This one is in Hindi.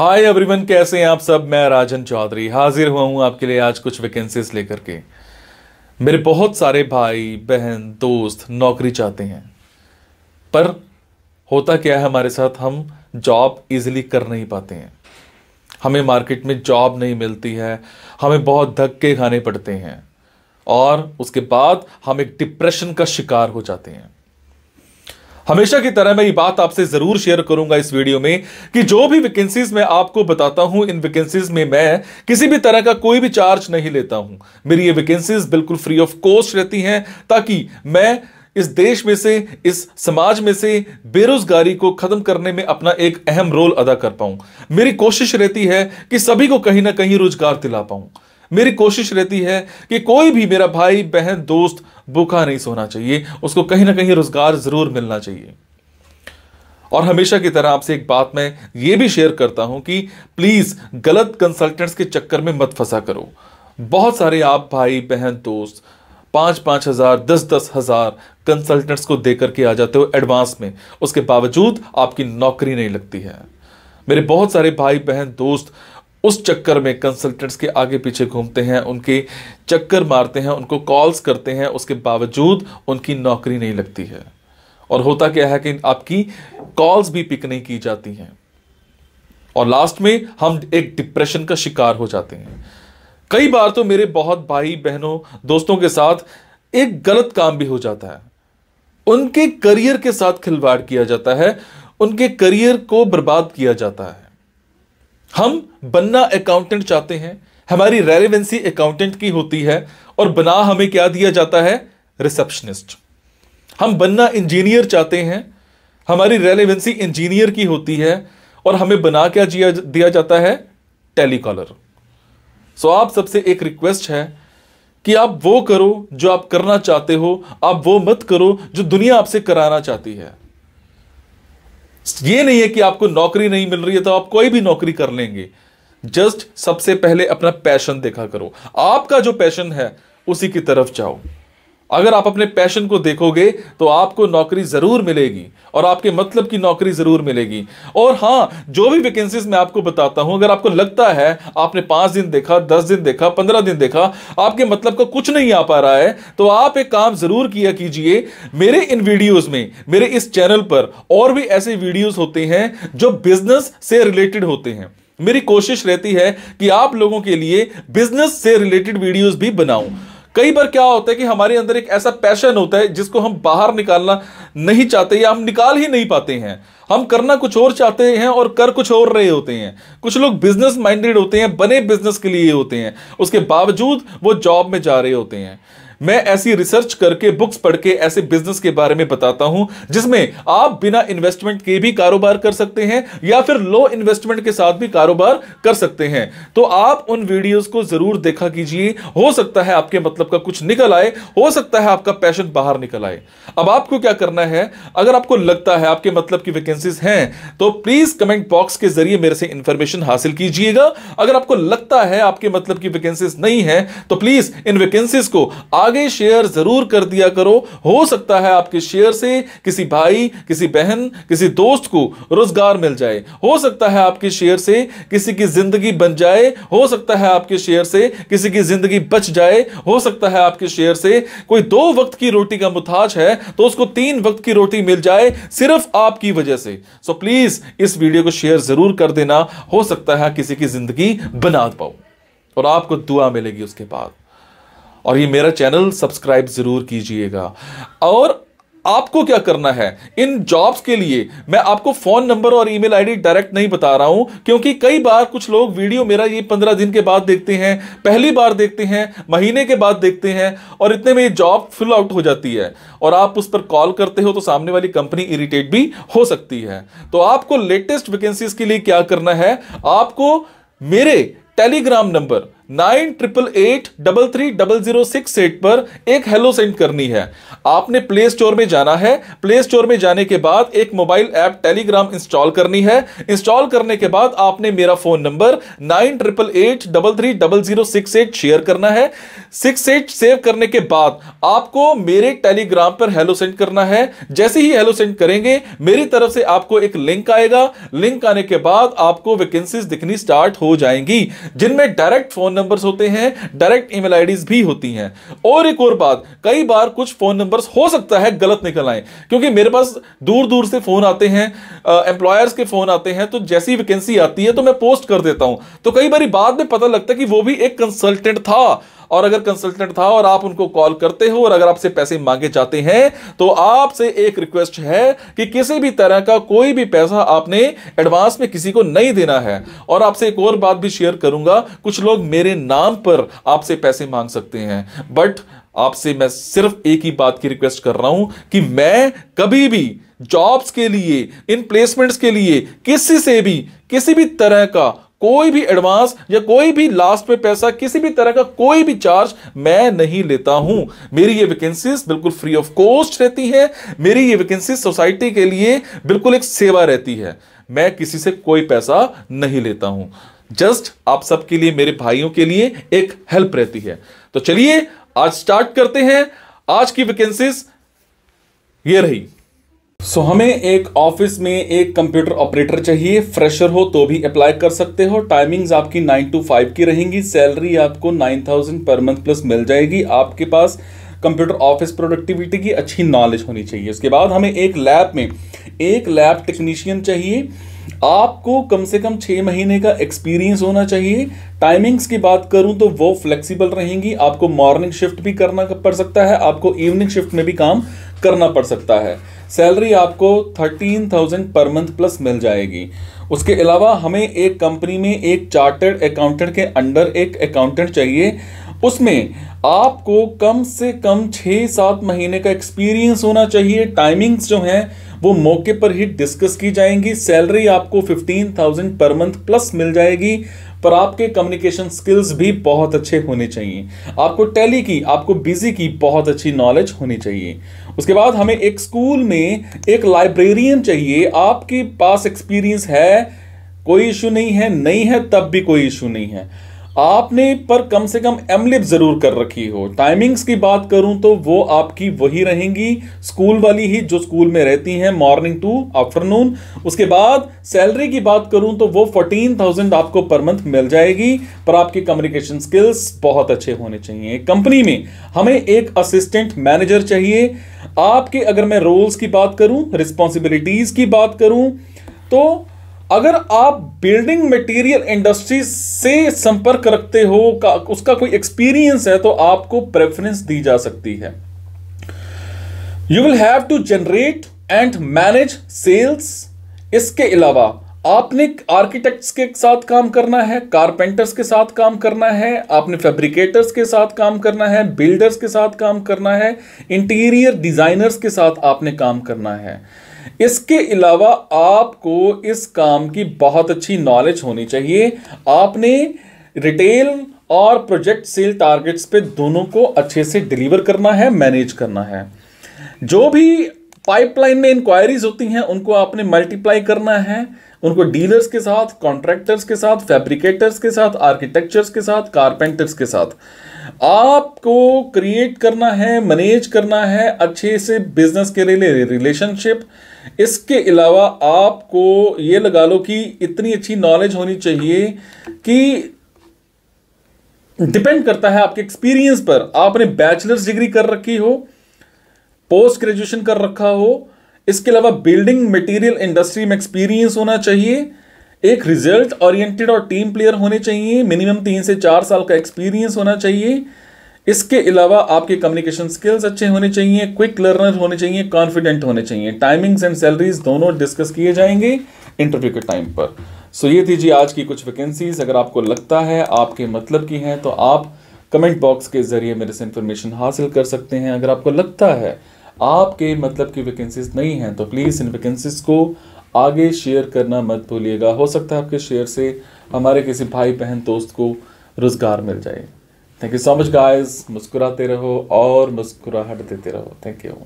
हाय एवरीवन कैसे हैं आप सब मैं राजन चौधरी हाजिर हुआ हूं आपके लिए आज कुछ वैकेंसीज लेकर के मेरे बहुत सारे भाई बहन दोस्त नौकरी चाहते हैं पर होता क्या है हमारे साथ हम जॉब इजीली कर नहीं पाते हैं हमें मार्केट में जॉब नहीं मिलती है हमें बहुत धक्के खाने पड़ते हैं और उसके बाद हम एक डिप्रेशन का शिकार हो जाते हैं हमेशा की तरह मैं ये बात आपसे जरूर शेयर करूंगा इस वीडियो में कि जो भी वैकेंसीज मैं आपको बताता हूं इन वैकेंसीज में मैं किसी भी तरह का कोई भी चार्ज नहीं लेता हूं मेरी ये वैकेंसीज बिल्कुल फ्री ऑफ कॉस्ट रहती हैं ताकि मैं इस देश में से इस समाज में से बेरोजगारी को खत्म करने में अपना एक अहम रोल अदा कर पाऊं मेरी कोशिश रहती है कि सभी को कहीं ना कहीं रोजगार दिला पाऊं मेरी कोशिश रहती है कि कोई भी मेरा भाई बहन दोस्त भूखा नहीं सोना चाहिए उसको कहीं ना कहीं रोज़गार ज़रूर मिलना चाहिए और हमेशा की तरह आपसे एक बात मैं ये भी शेयर करता हूं कि प्लीज़ गलत कंसल्टेंट्स के चक्कर में मत फंसा करो बहुत सारे आप भाई बहन दोस्त पांच पांच हज़ार दस दस हज़ार कंसल्टेंट्स को देकर के आ जाते हो एडवांस में उसके बावजूद आपकी नौकरी नहीं लगती है मेरे बहुत सारे भाई बहन दोस्त उस चक्कर में कंसल्टेंट्स के आगे पीछे घूमते हैं उनके चक्कर मारते हैं उनको कॉल्स करते हैं उसके बावजूद उनकी नौकरी नहीं लगती है और होता क्या है कि आपकी कॉल्स भी पिक नहीं की जाती हैं और लास्ट में हम एक डिप्रेशन का शिकार हो जाते हैं कई बार तो मेरे बहुत भाई बहनों दोस्तों के साथ एक गलत काम भी हो जाता है उनके करियर के साथ खिलवाड़ किया जाता है उनके करियर को बर्बाद किया जाता है हम बनना अकाउंटेंट चाहते हैं हमारी रेलिवेंसी अकाउंटेंट की होती है और बना हमें क्या दिया जाता है रिसेप्शनिस्ट हम बनना इंजीनियर चाहते हैं हमारी रेलिवेंसी इंजीनियर की होती है और हमें बना क्या दिया जाता है टेलीकॉलर सो आप सबसे एक रिक्वेस्ट है कि आप वो करो जो आप करना चाहते हो आप वो मत करो जो दुनिया आपसे कराना चाहती है ये नहीं है कि आपको नौकरी नहीं मिल रही है तो आप कोई भी नौकरी कर लेंगे जस्ट सबसे पहले अपना पैशन देखा करो आपका जो पैशन है उसी की तरफ जाओ अगर आप अपने पैशन को देखोगे तो आपको नौकरी ज़रूर मिलेगी और आपके मतलब की नौकरी ज़रूर मिलेगी और हाँ जो भी वैकेंसीज मैं आपको बताता हूं अगर आपको लगता है आपने पांच दिन देखा दस दिन देखा पंद्रह दिन देखा आपके मतलब का कुछ नहीं आ पा रहा है तो आप एक काम ज़रूर किया कीजिए मेरे इन वीडियोज़ में मेरे इस चैनल पर और भी ऐसे वीडियोज़ होते हैं जो बिजनेस से रिलेटेड होते हैं मेरी कोशिश रहती है कि आप लोगों के लिए बिजनेस से रिलेटेड वीडियोज भी बनाऊं कई बार क्या होता है कि हमारे अंदर एक ऐसा पैशन होता है जिसको हम बाहर निकालना नहीं चाहते या हम निकाल ही नहीं पाते हैं हम करना कुछ और चाहते हैं और कर कुछ और रहे होते हैं कुछ लोग बिजनेस माइंडेड होते हैं बने बिजनेस के लिए होते हैं उसके बावजूद वो जॉब में जा रहे होते हैं मैं ऐसी रिसर्च करके बुक्स पढ़ के ऐसे बिजनेस के बारे में बताता हूं जिसमें आप बिना इन्वेस्टमेंट के भी कारोबार कर सकते हैं या फिर लो इन्वेस्टमेंट के साथ भी कारोबार कर सकते हैं तो आप उन वीडियोस को जरूर देखा कीजिए हो सकता है आपके मतलब का कुछ निकल आए हो सकता है आपका पैशन बाहर निकल आए अब आपको क्या करना है अगर आपको लगता है आपके मतलब की वैकेंसीज हैं तो प्लीज कमेंट बॉक्स के जरिए मेरे से इंफॉर्मेशन हासिल कीजिएगा अगर आपको लगता है आपके मतलब की वैकेंसीज नहीं है तो प्लीज इन वैकेंसीज को आगे आगे शेयर जरूर कर दिया करो हो सकता है आपके शेयर से किसी भाई किसी बहन किसी दोस्त को रोजगार मिल जाए हो सकता है आपके शेयर से किसी की जिंदगी बन जाए हो सकता है आपके शेयर से किसी की जिंदगी बच जाए हो सकता है आपके शेयर से कोई दो वक्त की रोटी का मुताज है तो उसको तीन वक्त की रोटी मिल जाए सिर्फ आपकी वजह से सो प्लीज इस वीडियो को शेयर जरूर कर देना हो सकता है किसी की जिंदगी बना पाओ और आपको दुआ मिलेगी उसके बाद और ये मेरा चैनल सब्सक्राइब ज़रूर कीजिएगा और आपको क्या करना है इन जॉब्स के लिए मैं आपको फोन नंबर और ईमेल आईडी डायरेक्ट नहीं बता रहा हूं क्योंकि कई बार कुछ लोग वीडियो मेरा ये पंद्रह दिन के बाद देखते हैं पहली बार देखते हैं महीने के बाद देखते हैं और इतने में ये जॉब फिल आउट हो जाती है और आप उस पर कॉल करते हो तो सामने वाली कंपनी इरिटेट भी हो सकती है तो आपको लेटेस्ट वैकेंसीज के लिए क्या करना है आपको मेरे Telegram number nine triple eight double three double zero six eight पर एक हेलो सेंड करनी है आपने प्ले स्टोर में जाना है प्ले स्टोर में जाने के बाद एक मोबाइल ऐप टेलीग्राम इंस्टॉल करनी है इंस्टॉल करने के बाद आपने मेरा phone number nine triple eight double three double zero six eight share करना है सिक्स एट सेव करने के बाद आपको मेरे टेलीग्राम पर हेलो सेंड करना है जैसे ही हेलो सेंड करेंगे मेरी तरफ से आपको एक लिंक आएगा लिंक आने के बाद आपको वैकेंसीज दिखनी स्टार्ट हो जाएंगी जिनमें डायरेक्ट फोन नंबर्स होते हैं डायरेक्ट ईमेल आईडीज भी होती हैं और एक और बात कई बार कुछ फोन नंबर्स हो सकता है गलत निकल आए क्योंकि मेरे पास दूर दूर से फोन आते हैं एम्प्लॉयर्स के फोन आते हैं तो जैसी वैकेंसी आती है तो मैं पोस्ट कर देता हूं तो कई बार बाद में पता लगता है कि वो भी एक कंसल्टेंट था और अगर कंसल्टेंट था और आप उनको कॉल करते हो और अगर आपसे पैसे मांगे जाते हैं तो आपसे एक रिक्वेस्ट है कि किसी भी तरह का कोई भी पैसा आपने एडवांस में किसी को नहीं देना है और आपसे एक और बात भी शेयर करूंगा कुछ लोग मेरे नाम पर आपसे पैसे मांग सकते हैं बट आपसे मैं सिर्फ एक ही बात की रिक्वेस्ट कर रहा हूं कि मैं कभी भी जॉब्स के लिए इन प्लेसमेंट्स के लिए किसी से भी किसी भी तरह का कोई भी एडवांस या कोई भी लास्ट पे पैसा किसी भी तरह का कोई भी चार्ज मैं नहीं लेता हूं मेरी ये वैकेंसीज बिल्कुल फ्री ऑफ कॉस्ट रहती है मेरी ये वैकेंसी सोसाइटी के लिए बिल्कुल एक सेवा रहती है मैं किसी से कोई पैसा नहीं लेता हूं जस्ट आप सबके लिए मेरे भाइयों के लिए एक हेल्प रहती है तो चलिए आज स्टार्ट करते हैं आज की वैकेंसीज ये रही सो so, हमें एक ऑफिस में एक कंप्यूटर ऑपरेटर चाहिए फ्रेशर हो तो भी अप्लाई कर सकते हो टाइमिंग्स आपकी नाइन टू फाइव की रहेंगी सैलरी आपको nine thousand per month plus मिल जाएगी आपके पास कंप्यूटर ऑफिस प्रोडक्टिविटी की अच्छी नॉलेज होनी चाहिए उसके बाद हमें एक लैब में एक लैब टेक्नीशियन चाहिए आपको कम से कम छह महीने का एक्सपीरियंस होना चाहिए टाइमिंग्स की बात करूं तो वो फ्लेक्सिबल रहेंगी आपको मॉर्निंग शिफ्ट भी करना पड़ सकता है आपको इवनिंग शिफ्ट में भी काम करना पड़ सकता है सैलरी आपको thirteen thousand per month plus मिल जाएगी उसके अलावा हमें एक कंपनी में एक चार्टर्ड अकाउंटेंट के अंडर एक अकाउंटेंट चाहिए उसमें आपको कम से कम छः सात महीने का एक्सपीरियंस होना चाहिए टाइमिंग्स जो हैं वो मौके पर ही डिस्कस की जाएंगी सैलरी आपको fifteen thousand per month plus मिल जाएगी पर आपके कम्युनिकेशन स्किल्स भी बहुत अच्छे होने चाहिए आपको टैली की आपको बिजी की बहुत अच्छी नॉलेज होनी चाहिए उसके बाद हमें एक स्कूल में एक लाइब्रेरियन चाहिए आपके पास एक्सपीरियंस है कोई इशू नहीं है नहीं है तब भी कोई इशू नहीं है आपने पर कम से कम एमलिप जरूर कर रखी हो टाइमिंग्स की बात करूं तो वो आपकी वही रहेंगी स्कूल वाली ही जो स्कूल में रहती हैं मॉर्निंग टू आफ्टरनून उसके बाद सैलरी की बात करूं तो वो फोर्टीन थाउजेंड आपको पर मंथ मिल जाएगी पर आपके कम्युनिकेशन स्किल्स बहुत अच्छे होने चाहिए कंपनी में हमें एक असिस्टेंट मैनेजर चाहिए आपके अगर मैं रोल्स की बात करूं रिस्पॉन्सिबिलिटीज की बात करूं तो अगर आप बिल्डिंग मटेरियल इंडस्ट्री से संपर्क रखते हो का उसका कोई एक्सपीरियंस है तो आपको प्रेफरेंस दी जा सकती है you will have to generate and manage sales इसके अलावा आपने आर्किटेक्ट्स के साथ काम करना है कारपेंटर्स के साथ काम करना है आपने फैब्रिकेटर्स के साथ काम करना है बिल्डर्स के साथ काम करना है इंटीरियर डिजाइनर्स के साथ आपने काम करना है इसके अलावा आपको इस काम की बहुत अच्छी नॉलेज होनी चाहिए आपने रिटेल और प्रोजेक्ट सेल टारगेट्स पे दोनों को अच्छे से डिलीवर करना है मैनेज करना है जो भी पाइपलाइन में इंक्वायरीज होती हैं उनको आपने मल्टीप्लाई करना है उनको डीलर्स के साथ कॉन्ट्रैक्टर्स के साथ फैब्रिकेटर्स के साथ आर्किटेक्चर्स के साथ कारपेंटर्स के साथ आपको क्रिएट करना है मैनेज करना है अच्छे से बिजनेस के लिए रिलेशनशिप इसके अलावा आपको ये लगा लो कि इतनी अच्छी नॉलेज होनी चाहिए कि डिपेंड करता है आपके एक्सपीरियंस पर आपने बैचलर्स डिग्री कर रखी हो पोस्ट ग्रेजुएशन कर रखा हो इसके अलावा बिल्डिंग मटेरियल इंडस्ट्री में एक्सपीरियंस होना चाहिए एक रिजल्ट ओरिएंटेड और टीम प्लेयर होने चाहिए मिनिमम तीन से चार साल का एक्सपीरियंस होना चाहिए इसके अलावा आपके कम्युनिकेशन स्किल्स अच्छे होने चाहिए क्विक लर्नर होने चाहिए कॉन्फिडेंट होने चाहिए टाइमिंग्स एंड सैलरीज दोनों डिस्कस किए जाएंगे इंटरव्यू के टाइम पर सो so, ये थी जी आज की कुछ वैकेंसीज अगर आपको लगता है आपके मतलब की हैं तो आप कमेंट बॉक्स के ज़रिए मेरे से इन्फॉर्मेशन हासिल कर सकते हैं अगर आपको लगता है आपके मतलब की वैकेंसीज नहीं हैं तो प्लीज़ इन वैकेंसीज को आगे शेयर करना मत भूलिएगा हो सकता है आपके शेयर से हमारे किसी भाई बहन दोस्त को रोज़गार मिल जाए thank you so much guys मुस्कुराते रहो और मुस्कुराहट देते रहो थैंक यू